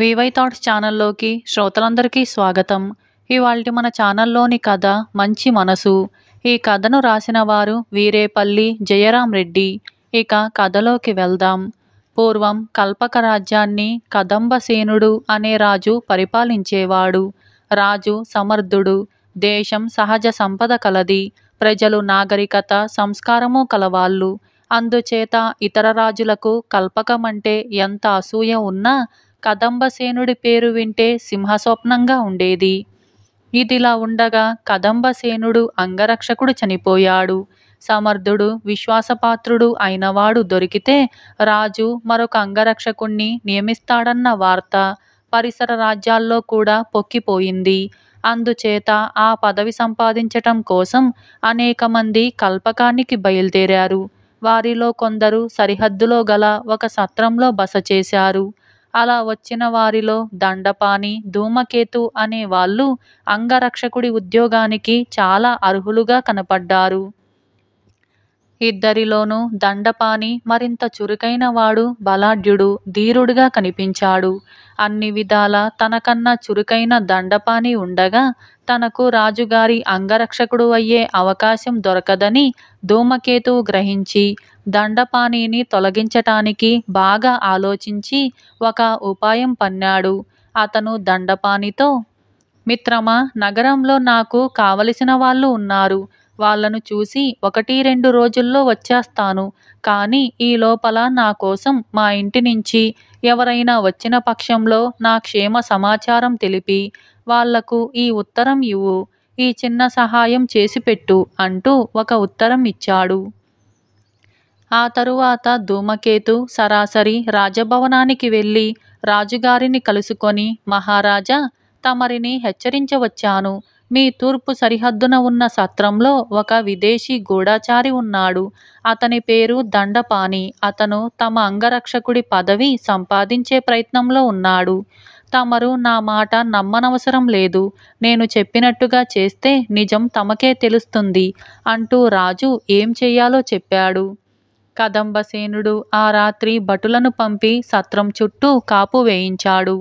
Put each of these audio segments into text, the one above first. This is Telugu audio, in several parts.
వివై థాట్స్ ఛానల్లోకి శ్రోతలందరికీ స్వాగతం ఇవాళ మన ఛానల్లోని కథ మంచి మనసు ఈ కథను రాసిన వారు వీరేపల్లి జయరాం రెడ్డి ఇక కథలోకి వెళ్దాం పూర్వం కల్పక రాజ్యాన్ని కదంబసేనుడు అనే రాజు పరిపాలించేవాడు రాజు సమర్థుడు దేశం సహజ సంపద కలది ప్రజలు నాగరికత సంస్కారము కలవాళ్ళు అందుచేత ఇతర రాజులకు కల్పకమంటే ఎంత అసూయ ఉన్నా కదంబసేనుడి పేరు వింటే సింహస్వప్నంగా ఉండేది ఇదిలా ఉండగా కదంబసేనుడు అంగరక్షకుడు చనిపోయాడు సమర్థుడు విశ్వాసపాత్రుడు అయినవాడు దొరికితే రాజు మరొక అంగరక్షకుణ్ణి నియమిస్తాడన్న వార్త పరిసర రాజ్యాల్లో కూడా పొక్కిపోయింది అందుచేత ఆ పదవి సంపాదించటం కోసం అనేక మంది కల్పకానికి బయలుదేరారు వారిలో కొందరు సరిహద్దులో గల ఒక సత్రంలో బస చేశారు అలా వచ్చిన వారిలో దండపాణి ధూమకేతు అనే వాళ్ళు అంగరక్షకుడి ఉద్యోగానికి చాలా అర్హులుగా కనపడ్డారు ఇద్దరిలోనూ దండపాని మరింత చురుకైన వాడు బలాఢ్యుడు ధీరుడుగా కనిపించాడు అన్ని విధాల తనకన్నా చురుకైన దండపాని ఉండగా తనకు రాజుగారి అంగరక్షకుడు అయ్యే అవకాశం దొరకదని ధూమకేతు గ్రహించి దండపాణిని తొలగించటానికి బాగా ఆలోచించి ఒక ఉపాయం పన్నాడు అతను దండపాణితో మిత్రమా నగరంలో నాకు కావలసిన వాళ్ళు ఉన్నారు వాళ్ళను చూసి ఒకటి రెండు రోజుల్లో వచ్చేస్తాను కానీ ఈ లోపల నా కోసం మా ఇంటి నుంచి ఎవరైనా వచ్చిన పక్షంలో నా క్షేమ సమాచారం తెలిపి వాళ్లకు ఈ ఉత్తరం ఇవ్వు ఈ చిన్న సహాయం చేసిపెట్టు అంటూ ఒక ఉత్తరం ఇచ్చాడు ఆ తరువాత ధూమకేతు సరాసరి రాజభవనానికి వెళ్ళి రాజుగారిని కలుసుకొని మహారాజా తమరిని హెచ్చరించవచ్చాను మీ తూర్పు సరిహద్దున ఉన్న సత్రంలో ఒక విదేశీ గూఢచారి ఉన్నాడు అతని పేరు దండపాణి అతను తమ అంగరక్షకుడి పదవి సంపాదించే ప్రయత్నంలో ఉన్నాడు తమరు నా మాట నమ్మనవసరం లేదు నేను చెప్పినట్టుగా చేస్తే నిజం తమకే తెలుస్తుంది అంటూ రాజు ఏం చెయ్యాలో చెప్పాడు కదంబసేనుడు ఆ రాత్రి భటులను పంపి సత్రం చుట్టూ కాపు వేయించాడు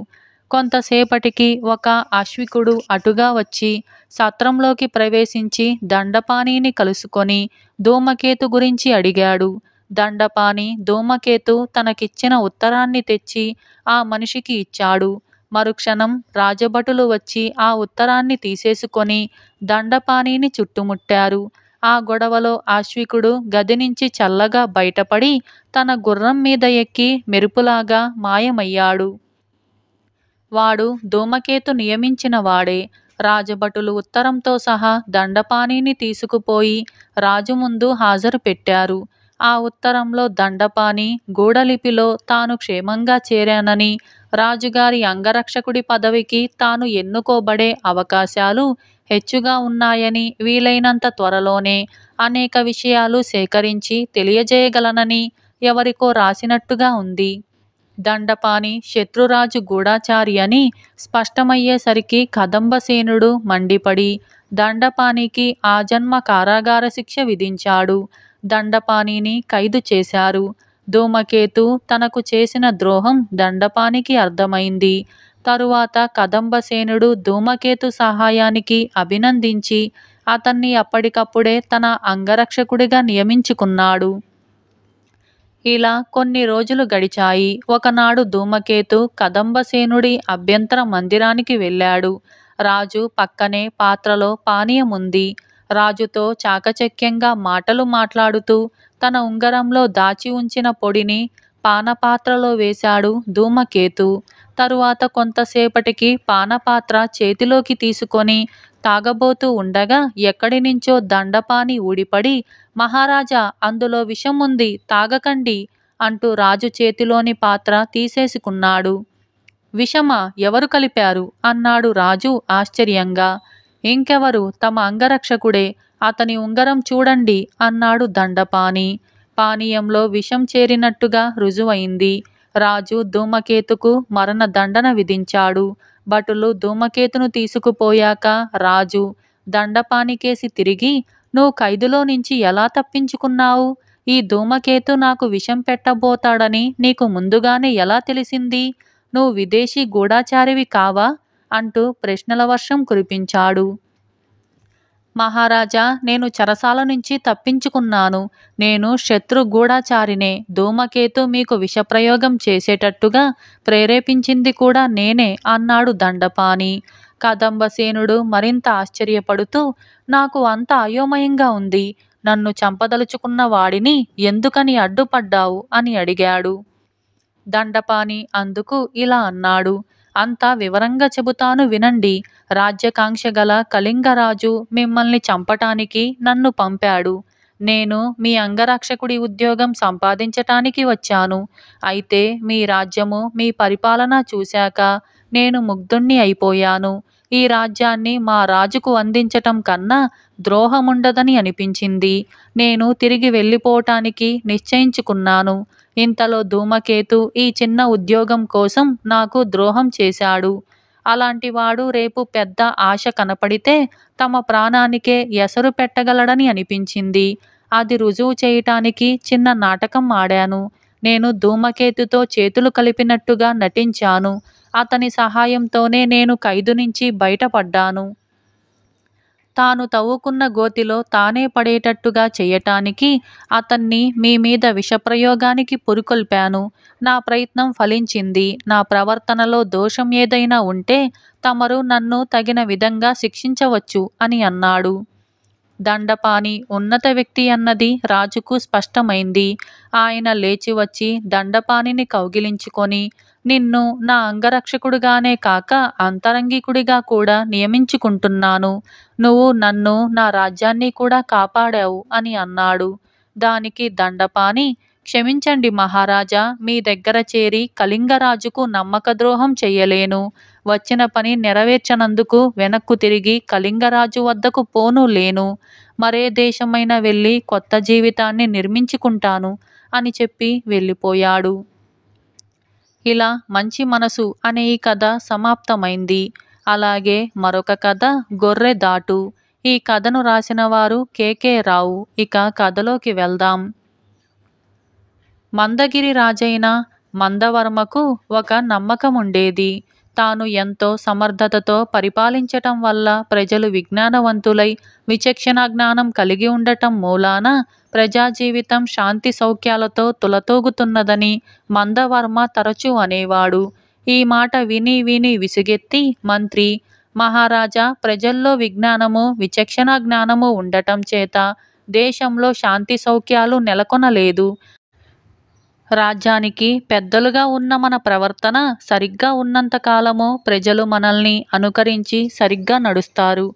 కొంతసేపటికి ఒక అశ్వికుడు అటుగా వచ్చి సత్రంలోకి ప్రవేశించి దండపాణిని కలుసుకొని ధూమకేతు గురించి అడిగాడు దండపాణి ధూమకేతు తనకిచ్చిన ఉత్తరాన్ని తెచ్చి ఆ మనిషికి ఇచ్చాడు మరుక్షణం రాజభటులు వచ్చి ఆ ఉత్తరాన్ని తీసేసుకొని దండపాణిని చుట్టుముట్టారు ఆ గొడవలో ఆశ్వికుడు గది నుంచి చల్లగా బయటపడి తన గుర్రం మీద ఎక్కి మెరుపులాగా మాయమయ్యాడు వాడు ధూమకేతు నియమించిన వాడే రాజభటులు ఉత్తరంతో సహా దండపాణిని తీసుకుపోయి రాజు ముందు హాజరు పెట్టారు ఆ ఉత్తరంలో దండపాణి గూఢలిపిలో తాను క్షేమంగా చేరానని రాజుగారి అంగరక్షకుడి పదవికి తాను ఎన్నుకోబడే అవకాశాలు హెచ్చుగా ఉన్నాయని వీలైనంత త్వరలోనే అనేక విషయాలు సేకరించి తెలియజేయగలనని ఎవరికో రాసినట్టుగా ఉంది దండపాని శత్రురాజు గూఢాచారి అని స్పష్టమయ్యేసరికి కదంబసేనుడు మండిపడి దండపానికి ఆజన్మ కారాగార శిక్ష విధించాడు దండపాణిని ఖైదు చేశారు ధూమకేతు తనకు చేసిన ద్రోహం దండపానికి అర్థమైంది తరువాత కదంబసేనుడు ధూమకేతు సహాయానికి అభినందించి అతన్ని అప్పటికప్పుడే తన అంగరక్షకుడిగా నియమించుకున్నాడు ఇలా కొన్ని రోజులు గడిచాయి ఒకనాడు ధూమకేతు కదంబసేనుడి అభ్యంతర మందిరానికి వెళ్ళాడు రాజు పక్కనే పాత్రలో పానీయం ఉంది రాజుతో చాకచక్యంగా మాటలు మాట్లాడుతూ తన ఉంగరంలో దాచి ఉంచిన పొడిని పానపాత్రలో వేశాడు ధూమకేతు తరువాత కొంతసేపటికి పానపాత్ర చేతిలోకి తీసుకొని తాగబోతూ ఉండగా ఎక్కడి నుంచో దండపాని ఊడిపడి మహారాజా అందులో విషం ఉంది తాగకండి అంటూ రాజు చేతిలోని పాత్ర తీసేసుకున్నాడు విషమ ఎవరు కలిపారు అన్నాడు రాజు ఆశ్చర్యంగా ఇంకెవరు తమ అంగరక్షకుడే అతని ఉంగరం చూడండి అన్నాడు దండపాని పానీయంలో విషం చేరినట్టుగా రుజువైంది రాజు ధూమకేతుకు మరణ దండన విధించాడు భటులు ధూమకేతును తీసుకుపోయాక రాజు దండపానికేసి తిరిగి నువ్వు ఖైదులో నుంచి ఎలా తప్పించుకున్నావు ఈ ధూమకేతు నాకు విషం పెట్టబోతాడని నీకు ముందుగానే ఎలా తెలిసింది నువ్వు విదేశీ గూఢాచారివి కావా అంటూ ప్రశ్నల వర్షం కురిపించాడు మహారాజా నేను చరసాల నుంచి తప్పించుకున్నాను నేను శత్రుగూఢాచారినే ధూమకేతు మీకు విషప్రయోగం చేసేటట్టుగా ప్రేరేపించింది కూడా నేనే అన్నాడు దండపాని కదంబసేనుడు మరింత ఆశ్చర్యపడుతూ నాకు అంత అయోమయంగా ఉంది నన్ను చంపదలుచుకున్న వాడిని ఎందుకని అడ్డుపడ్డావు అని అడిగాడు దండపాని అందుకు ఇలా అన్నాడు అంతా వివరంగా చెబుతాను వినండి రాజ్యకాంక్ష గల కళింగరాజు మిమ్మల్ని చంపటానికి నన్ను పంపాడు నేను మీ అంగరక్షకుడి ఉద్యోగం సంపాదించటానికి వచ్చాను అయితే మీ రాజ్యము మీ పరిపాలన చూశాక నేను ముగ్ధుణ్ణి అయిపోయాను ఈ రాజ్యాన్ని మా రాజుకు అందించటం కన్నా ద్రోహముండదని అనిపించింది నేను తిరిగి వెళ్ళిపోవటానికి నిశ్చయించుకున్నాను ఇంతలో ధూమకేతు ఈ చిన్న ఉద్యోగం కోసం నాకు ద్రోహం చేశాడు అలాంటి వాడు రేపు పెద్ద ఆశ కనపడితే తమ ప్రాణానికే ఎసరు పెట్టగలడని అనిపించింది అది రుజువు చేయటానికి చిన్న నాటకం ఆడాను నేను ధూమకేతుతో చేతులు కలిపినట్టుగా నటించాను అతని సహాయంతోనే నేను ఖైదు నుంచి బయటపడ్డాను తాను తవ్వుకున్న గోతిలో తానే పడేటట్టుగా చేయటానికి అతన్ని మీ మీద విషప్రయోగానికి పురుకొల్పాను నా ప్రయత్నం ఫలించింది నా ప్రవర్తనలో దోషం ఏదైనా ఉంటే తమరు నన్ను తగిన విధంగా శిక్షించవచ్చు అని అన్నాడు దండపాని ఉన్నత వ్యక్తి అన్నది రాజుకు స్పష్టమైంది ఆయన లేచి వచ్చి దండపాణిని కౌగిలించుకొని నిన్ను నా అంగరక్షకుడిగానే కాక అంతరంగికుడిగా కూడా నియమించుకుంటున్నాను నువ్వు నన్ను నా రాజ్యాన్ని కూడా కాపాడావు అని అన్నాడు దానికి దండపాని క్షమించండి మహారాజా మీ దగ్గర చేరి కళింగరాజుకు నమ్మకద్రోహం చెయ్యలేను వచ్చిన పని నెరవేర్చనందుకు వెనక్కు తిరిగి కళింగరాజు వద్దకు పోను లేను మరే దేశమైన వెళ్ళి కొత్త జీవితాన్ని నిర్మించుకుంటాను అని చెప్పి వెళ్ళిపోయాడు ఇలా మంచి మనసు అనే ఈ కథ సమాప్తమైంది అలాగే మరొక కథ గొర్రె దాటు ఈ కథను రాసిన వారు కేకే రావు ఇక కథలోకి వెళ్దాం మందగిరి రాజైన మందవర్మకు ఒక నమ్మకం ఉండేది తాను ఎంతో సమర్థతతో పరిపాలించటం వల్ల ప్రజలు విజ్ఞానవంతులై విచక్షణ జ్ఞానం కలిగి ఉండటం మూలాన ప్రజాజీవితం శాంతి సౌఖ్యాలతో తులతూగుతున్నదని మందవర్మ తరచూ అనేవాడు ఈ మాట విని విని విసుగెత్తి మంత్రి మహారాజా ప్రజల్లో విజ్ఞానము విచక్షణ జ్ఞానము ఉండటం చేత దేశంలో శాంతి సౌఖ్యాలు నెలకొనలేదు రాజ్యానికి పెద్దలుగా ఉన్న మన ప్రవర్తన సరిగ్గా ఉన్నంతకాలము ప్రజలు మనల్ని అనుకరించి సరిగ్గా నడుస్తారు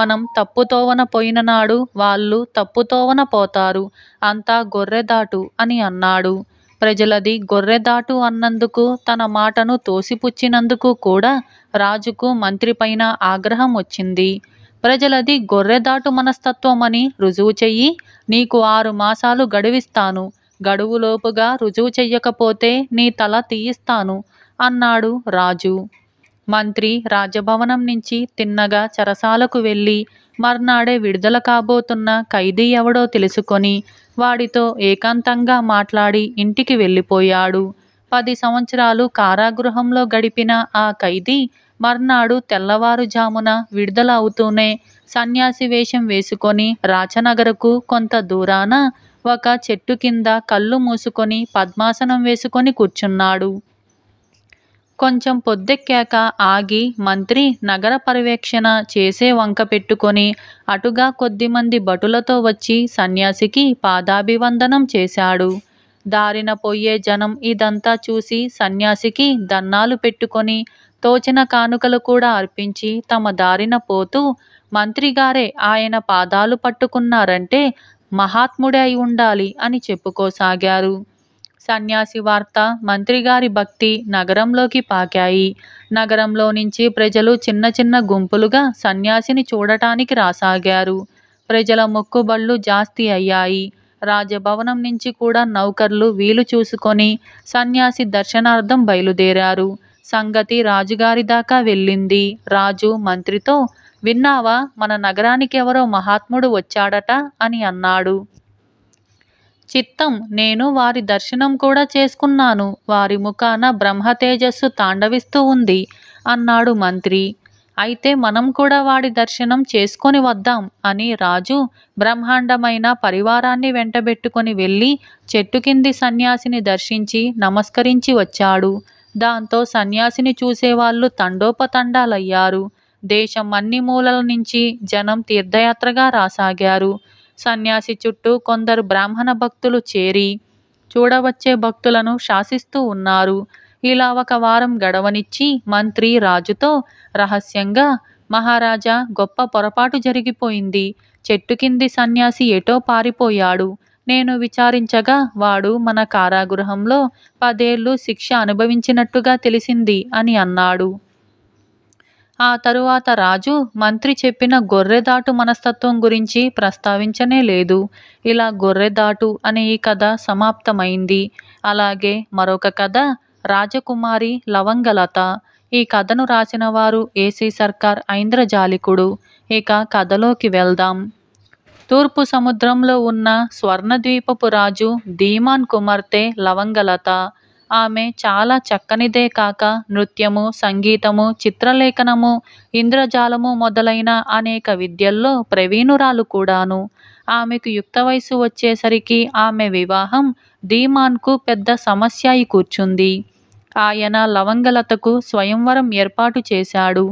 మనం తప్పుతోవన పోయిన నాడు వాళ్ళు తప్పుతోవన పోతారు అంతా గొర్రెదాటు అని అన్నాడు ప్రజలది గొర్రెదాటు అన్నందుకు తన మాటను తోసిపుచ్చినందుకు కూడా రాజుకు మంత్రిపైన ఆగ్రహం వచ్చింది ప్రజలది గొర్రెదాటు మనస్తత్వమని రుజువు చెయ్యి నీకు ఆరు మాసాలు గడువిస్తాను గడువులోపుగా రుజువు చెయ్యకపోతే నీ తల తీయిస్తాను అన్నాడు రాజు మంత్రి రాజభవనం నుంచి తిన్నగా చరసాలకు వెళ్ళి మర్నాడే విడుదల కాబోతున్న ఖైదీ ఎవడో తెలుసుకొని వాడితో ఏకాంతంగా మాట్లాడి ఇంటికి వెళ్ళిపోయాడు పది సంవత్సరాలు కారాగృహంలో గడిపిన ఆ ఖైదీ మర్నాడు తెల్లవారుజామున విడుదల అవుతూనే సన్యాసి వేషం వేసుకొని రాచనగరకు కొంత దూరాన ఒక చెట్టు కింద కళ్ళు మూసుకొని పద్మాసనం వేసుకొని కూర్చున్నాడు కొంచెం పొద్దెక్కాక ఆగి మంత్రి నగర పర్యవేక్షణ చేసే వంక పెట్టుకొని అటుగా కొద్దిమంది భటులతో వచ్చి సన్యాసికి పాదాభివందనం చేశాడు దారిన పోయే జనం ఇదంతా చూసి సన్యాసికి దన్నాలు పెట్టుకొని తోచిన కానుకలు కూడా అర్పించి తమ దారిన పోతూ మంత్రిగారే ఆయన పాదాలు పట్టుకున్నారంటే మహాత్ముడై ఉండాలి అని చెప్పుకోసాగారు సన్యాసి వార్త మంత్రిగారి భక్తి నగరంలోకి పాకాయి నగరంలో నుంచి ప్రజలు చిన్న చిన్న గుంపులుగా సన్యాసిని చూడటానికి రాసాగారు ప్రజల మొక్కుబళ్ళు జాస్తి అయ్యాయి రాజభవనం నుంచి కూడా నౌకర్లు వీలు చూసుకొని సన్యాసి దర్శనార్థం బయలుదేరారు సంగతి రాజుగారి దాకా వెళ్ళింది రాజు మంత్రితో విన్నావా మన నగరానికి ఎవరో మహాత్ముడు వచ్చాడట అని అన్నాడు చిత్తం నేను వారి దర్శనం కూడా చేసుకున్నాను వారి ముఖాన బ్రహ్మతేజస్సు తాండవిస్తూ ఉంది అన్నాడు మంత్రి అయితే మనం కూడా వాడి దర్శనం చేసుకొని వద్దాం అని రాజు బ్రహ్మాండమైన పరివారాన్ని వెంటబెట్టుకొని వెళ్ళి చెట్టు కింది సన్యాసిని దర్శించి నమస్కరించి వచ్చాడు దాంతో సన్యాసిని చూసేవాళ్ళు తండోపతండాలయ్యారు దేశం అన్ని మూలల నుంచి జనం తీర్థయాత్రగా రాసాగారు సన్యాసి చుట్టూ కొందరు బ్రాహ్మణ భక్తులు చేరి చూడవచ్చే భక్తులను శాసిస్తూ ఉన్నారు ఇలా ఒక వారం గడవనిచ్చి మంత్రి రాజుతో రహస్యంగా మహారాజా గొప్ప పొరపాటు జరిగిపోయింది చెట్టు కింది సన్యాసి ఎటో పారిపోయాడు నేను విచారించగా వాడు మన కారాగృహంలో పదేళ్లు శిక్ష అనుభవించినట్టుగా తెలిసింది అని అన్నాడు ఆ తరువాత రాజు మంత్రి చెప్పిన గొర్రెదాటు మనస్తత్వం గురించి ప్రస్తావించనే లేదు ఇలా గొర్రెదాటు అనే ఈ కథ సమాప్తమైంది అలాగే మరొక కథ రాజకుమారి లవంగలత ఈ కథను రాసిన వారు ఏసీ సర్కార్ ఐంద్రజాలికుడు ఇక కథలోకి వెళ్దాం తూర్పు సముద్రంలో ఉన్న స్వర్ణద్వీపపు రాజు ధీమాన్ కుమార్తె లవంగలత ఆమె చాలా చక్కనిదే కాక నృత్యము సంగీతము చిత్రలేఖనము ఇంద్రజాలము మొదలైన అనేక విద్యల్లో ప్రవీణురాలు కూడాను ఆమెకు యుక్త వయసు వచ్చేసరికి ఆమె వివాహం ధీమాన్కు పెద్ద సమస్య అయి కూర్చుంది ఆయన లవంగలతకు స్వయంవరం ఏర్పాటు చేశాడు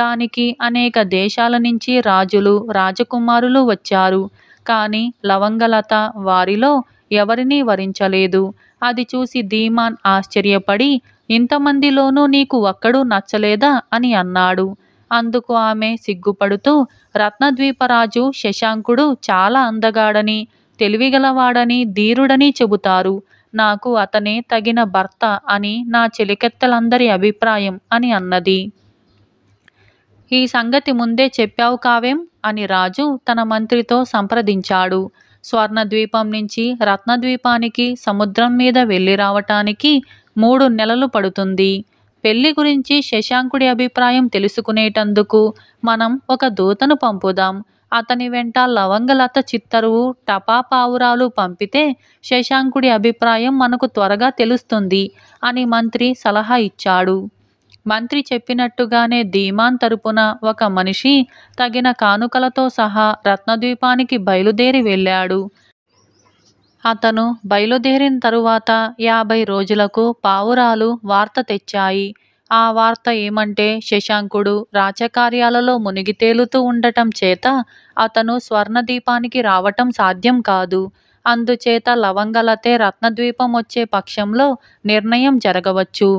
దానికి అనేక దేశాల నుంచి రాజులు రాజకుమారులు వచ్చారు కానీ లవంగలత వారిలో ఎవరినీ వరించలేదు అది చూసి ధీమాన్ ఆశ్చర్యపడి ఇంతమందిలోనూ నీకు ఒక్కడూ నచ్చలేదా అని అన్నాడు అందుకు ఆమె సిగ్గుపడుతూ రత్నద్వీపరాజు శశాంకుడు చాలా అందగాడని తెలివిగలవాడని ధీరుడని చెబుతారు నాకు అతనే తగిన భర్త అని నా చెలికెత్తలందరి అభిప్రాయం అని అన్నది ఈ సంగతి ముందే చెప్పావు కావేం అని రాజు తన మంత్రితో సంప్రదించాడు స్వర్ణద్వీపం నుంచి రత్నద్వీపానికి సముద్రం మీద వెళ్ళి రావటానికి మూడు నెలలు పడుతుంది పెళ్లి గురించి శశాంకుడి అభిప్రాయం తెలుసుకునేటందుకు మనం ఒక దూతను పంపుదాం అతని వెంట లవంగలత చిత్తరువు టపా పావురాలు పంపితే శశాంకుడి అభిప్రాయం మనకు త్వరగా తెలుస్తుంది అని మంత్రి సలహా ఇచ్చాడు మంత్రి చెప్పినట్టుగానే ధీమాన్ తరపున ఒక మనిషి తగిన కానుకలతో సహా రత్నద్వీపానికి బయలుదేరి వెళ్ళాడు అతను బయలుదేరిన తరువాత యాభై రోజులకు పావురాలు వార్త తెచ్చాయి ఆ వార్త ఏమంటే శశాంకుడు రాజకార్యాలలో మునిగి తేలుతూ ఉండటం చేత అతను స్వర్ణదీపానికి రావటం సాధ్యం కాదు అందుచేత లవంగలతే రత్నద్వీపం వచ్చే పక్షంలో నిర్ణయం జరగవచ్చు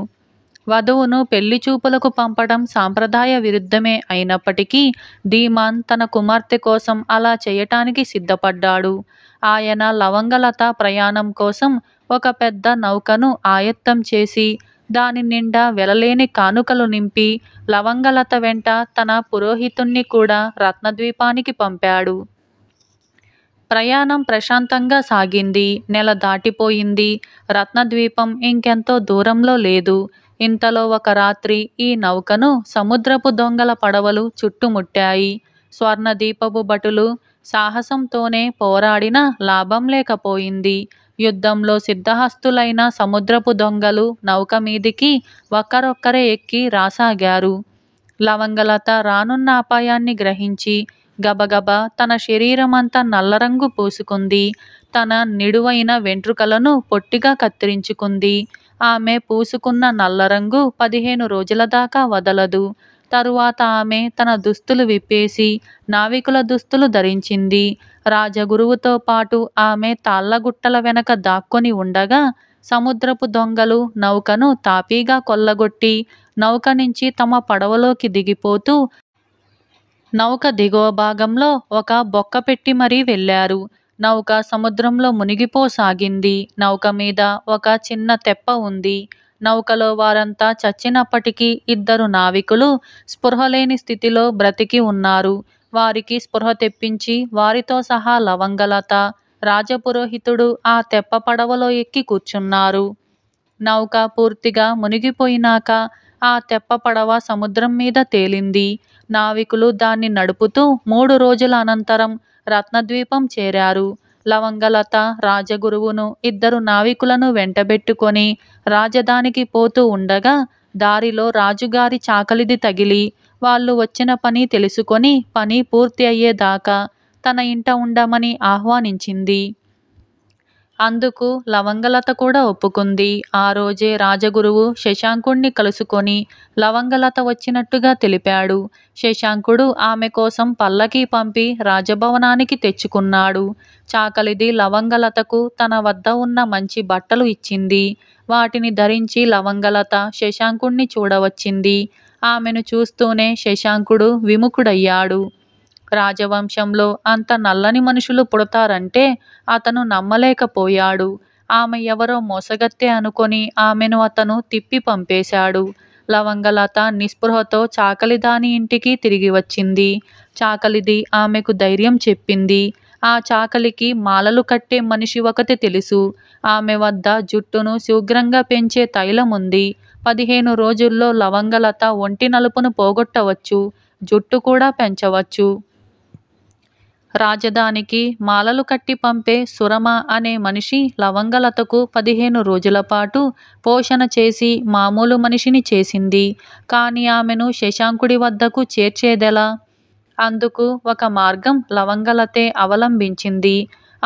వధువును పెళ్లి చూపులకు పంపడం సాంప్రదాయ విరుద్ధమే అయినప్పటికీ ధీమాన్ తన కుమార్తె కోసం అలా చేయటానికి సిద్ధపడ్డాడు ఆయన లవంగలత ప్రయాణం కోసం ఒక పెద్ద నౌకను ఆయత్తం చేసి దాని నిండా వెలలేని కానుకలు నింపి లవంగలత వెంట తన పురోహితుణ్ణి కూడా రత్నద్వీపానికి పంపాడు ప్రయాణం ప్రశాంతంగా సాగింది నెల దాటిపోయింది రత్నద్వీపం ఇంకెంతో దూరంలో లేదు ఇంతలో ఒక రాత్రి ఈ నౌకను సముద్రపు దొంగల పడవలు చుట్టుముట్టాయి స్వర్ణదీపపు భటులు సాహసంతోనే పోరాడిన లాభం లేకపోయింది యుద్ధంలో సిద్ధహస్తులైన సముద్రపు దొంగలు నౌక మీదికి ఒక్కరొక్కరే ఎక్కి రాసాగారు లవంగలత రానున్న అపాయాన్ని గ్రహించి గబగబ తన శరీరమంతా నల్లరంగు పూసుకుంది తన నిడువైన వెంట్రుకలను పొట్టిగా కత్తిరించుకుంది ఆమె పూసుకున్న నల్లరంగు పదిహేను రోజుల దాకా వదలదు తరువాత ఆమె తన దుస్తులు విప్పేసి నావికుల దుస్తులు ధరించింది రాజగురువుతో పాటు ఆమె తాళ్ళగుట్టల వెనక దాక్కొని ఉండగా సముద్రపు దొంగలు నౌకను తాపీగా కొల్లగొట్టి నౌక నుంచి తమ పడవలోకి దిగిపోతూ నౌక దిగువ భాగంలో ఒక బొక్క పెట్టి మరీ వెళ్ళారు నౌక సముద్రంలో మునిగిపోసాగింది నౌక మీద ఒక చిన్న తెప్ప ఉంది నౌకలో వారంతా చచ్చినప్పటికీ ఇద్దరు నావికులు స్పృహలేని స్థితిలో బ్రతికి ఉన్నారు వారికి స్పృహ తెప్పించి వారితో సహా లవంగలత రాజపురోహితుడు ఆ తెప్ప పడవలో ఎక్కి కూర్చున్నారు నౌక పూర్తిగా మునిగిపోయినాక ఆ తెప్ప పడవ సముద్రం మీద తేలింది నావికులు దాన్ని నడుపుతూ మూడు రోజుల అనంతరం రత్నద్వీపం చేరారు లవంగలత రాజగురువును ఇద్దరు నావికులను వెంటబెట్టుకొని రాజధానికి పోతూ ఉండగా దారిలో రాజుగారి చాకలిది తగిలి వాళ్ళు వచ్చిన పని తెలుసుకొని పని పూర్తి అయ్యేదాకా తన ఇంట ఉండమని ఆహ్వానించింది అందుకు లవంగలత కూడా ఒప్పుకుంది ఆ రోజే రాజగురువు శశాంకుణ్ణి కలుసుకొని లవంగలత వచ్చినట్టుగా తెలిపాడు శశాంకుడు ఆమె కోసం పల్లకి పంపి రాజభవనానికి తెచ్చుకున్నాడు చాకలిది లవంగలతకు తన వద్ద ఉన్న మంచి బట్టలు ఇచ్చింది వాటిని ధరించి లవంగలత శశాంకుణ్ణి చూడవచ్చింది ఆమెను చూస్తూనే శశాంకుడు విముఖుడయ్యాడు రాజవంశంలో అంత నల్లని మనుషులు పుడతారంటే అతను నమ్మలేకపోయాడు ఆమె ఎవరో మోసగత్తె అనుకొని ఆమెను అతను తిప్పి పంపేశాడు లవంగలత నిస్పృహతో చాకలిదాని ఇంటికి తిరిగి వచ్చింది చాకలిది ఆమెకు ధైర్యం చెప్పింది ఆ చాకలికి మాలలు కట్టే మనిషి ఒకటి తెలుసు ఆమె వద్ద జుట్టును శీఘ్రంగా పెంచే తైలం ఉంది పదిహేను రోజుల్లో లవంగలత ఒంటి నలుపును పోగొట్టవచ్చు జుట్టు కూడా పెంచవచ్చు రాజధానికి మాలలు కట్టి పంపే సురమ అనే మనిషి లవంగలతకు పదిహేను రోజుల పాటు పోషణ చేసి మామూలు మనిషిని చేసింది కానీ ఆమెను శశాంకుడి వద్దకు చేర్చేదెలా అందుకు ఒక మార్గం లవంగలతే అవలంబించింది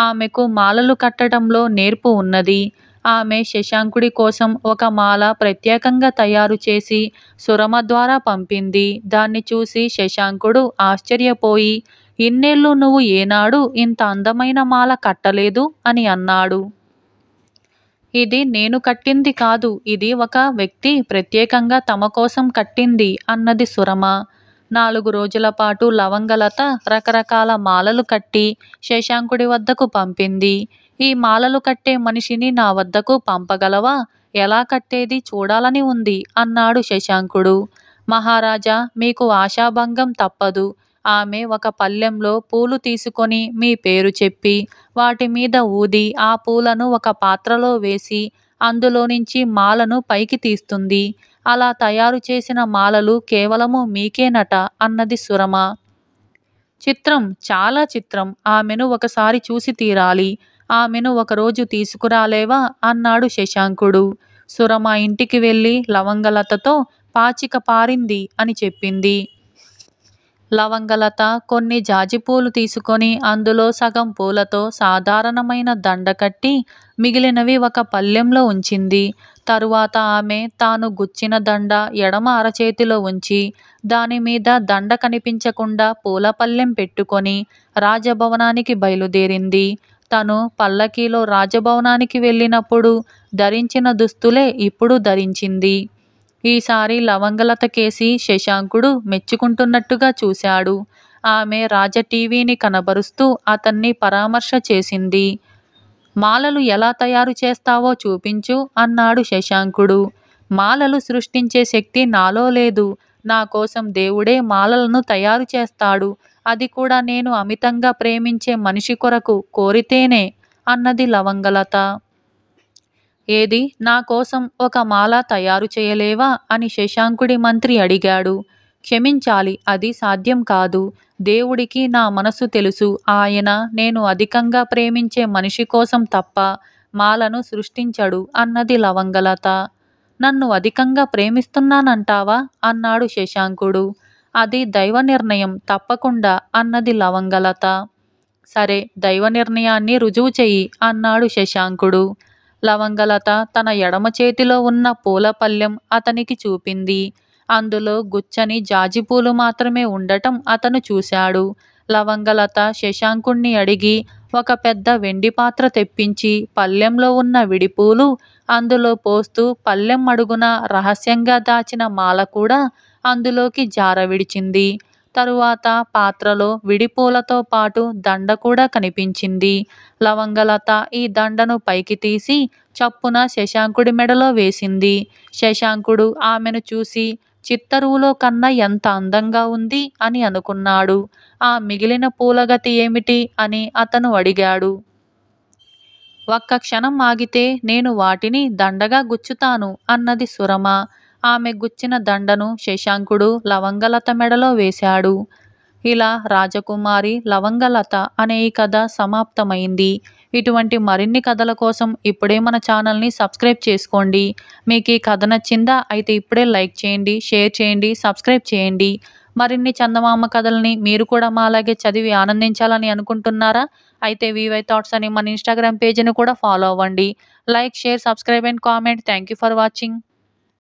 ఆమెకు మాలలు కట్టడంలో నేర్పు ఉన్నది ఆమె శశాంకుడి కోసం ఒక మాల ప్రత్యేకంగా తయారు చేసి సురమ ద్వారా పంపింది దాన్ని చూసి శశాంకుడు ఆశ్చర్యపోయి ఇన్నేళ్ళు నువ్వు ఏనాడు ఇంత అందమైన మాల కట్టలేదు అని అన్నాడు ఇది నేను కట్టింది కాదు ఇది ఒక వ్యక్తి ప్రత్యేకంగా తమ కోసం కట్టింది అన్నది సురమ నాలుగు రోజుల పాటు లవంగలత రకరకాల మాలలు కట్టి శశాంకుడి వద్దకు పంపింది ఈ మాలలు కట్టే మనిషిని నా వద్దకు పంపగలవా ఎలా కట్టేది చూడాలని ఉంది అన్నాడు శశాంకుడు మహారాజా మీకు ఆశాభంగం తప్పదు ఆమె ఒక పళ్ళెంలో పూలు తీసుకొని మీ పేరు చెప్పి వాటి మీద ఊది ఆ పూలను ఒక పాత్రలో వేసి అందులో నుంచి మాలను పైకి తీస్తుంది అలా తయారు చేసిన మాలలు కేవలము మీకేనట అన్నది సురమ చిత్రం చాలా చిత్రం ఆమెను ఒకసారి చూసి తీరాలి ఆమెను ఒకరోజు తీసుకురాలేవా అన్నాడు శశాంకుడు సురమ ఇంటికి వెళ్ళి లవంగలతతో పాచిక పారింది అని చెప్పింది లవంగలత కొన్ని జాజిపూలు తీసుకొని అందులో సగం పూలతో సాధారణమైన దండ కట్టి మిగిలినవి ఒక పల్లెంలో ఉంచింది తరువాత ఆమె తాను గుచ్చిన దండ ఎడమ అరచేతిలో ఉంచి దాని మీద దండ కనిపించకుండా పూల పల్లెం పెట్టుకొని రాజభవనానికి బయలుదేరింది తను పల్లకీలో రాజభవనానికి వెళ్ళినప్పుడు ధరించిన దుస్తులే ఇప్పుడు ధరించింది ఈసారి లవంగలత కేసి శశాంకుడు మెచ్చుకుంటున్నట్టుగా చూశాడు ఆమె రాజ టీవీని కనబరుస్తూ అతన్ని పరామర్శ చేసింది మాలలు ఎలా తయారు చేస్తావో చూపించు అన్నాడు శశాంకుడు మాలలు సృష్టించే శక్తి నాలో లేదు నా కోసం దేవుడే మాలలను తయారు చేస్తాడు అది కూడా నేను అమితంగా ప్రేమించే మనిషి కొరకు కోరితేనే అన్నది లవంగలత ఏది నా కోసం ఒక మాల తయారు చేయలేవా అని శశాంకుడి మంత్రి అడిగాడు క్షమించాలి అది సాధ్యం కాదు దేవుడికి నా మనసు తెలుసు ఆయన నేను అధికంగా ప్రేమించే మనిషి కోసం తప్ప మాలను సృష్టించడు అన్నది లవంగలత నన్ను అధికంగా ప్రేమిస్తున్నానంటావా అన్నాడు శశాంకుడు అది దైవ నిర్ణయం తప్పకుండా అన్నది లవంగలత సరే దైవ నిర్ణయాన్ని రుజువు చెయ్యి అన్నాడు శశాంకుడు లవంగలత తన ఎడమ చేతిలో ఉన్న పూల పళ్ళెం అతనికి చూపింది అందులో గుచ్చని జాజిపూలు మాత్రమే ఉండటం అతను చూశాడు లవంగలత శశాంకుణ్ణి అడిగి ఒక పెద్ద వెండి పాత్ర తెప్పించి పల్లెంలో ఉన్న విడిపూలు అందులో పోస్తూ పల్లెం అడుగున రహస్యంగా దాచిన మాల కూడా అందులోకి జారవిడిచింది తరువాత పాత్రలో విడిపూలతో పాటు దండ కూడా కనిపించింది లవంగలత ఈ దండను పైకి తీసి చప్పున శశాంకుడి మెడలో వేసింది శశాంకుడు ఆమెను చూసి చిత్తరువులో కన్నా ఎంత అందంగా ఉంది అని అనుకున్నాడు ఆ మిగిలిన పూలగతి ఏమిటి అని అతను అడిగాడు ఒక్క క్షణం ఆగితే నేను వాటిని దండగా గుచ్చుతాను అన్నది సురమ ఆమె గుచ్చిన దండను శశాంకుడు లవంగలత మెడలో వేశాడు ఇలా రాజకుమారి లవంగలత అనే ఈ కథ సమాప్తమైంది ఇటువంటి మరిన్ని కథల కోసం ఇప్పుడే మన ఛానల్ని సబ్స్క్రైబ్ చేసుకోండి మీకు ఈ కథ నచ్చిందా అయితే ఇప్పుడే లైక్ చేయండి షేర్ చేయండి సబ్స్క్రైబ్ చేయండి మరిన్ని చందమామ కథల్ని మీరు కూడా మా అలాగే చదివి ఆనందించాలని అనుకుంటున్నారా అయితే వివై థాట్స్ అని మన ఇన్స్టాగ్రామ్ పేజీని కూడా ఫాలో అవ్వండి like share subscribe and comment thank for watching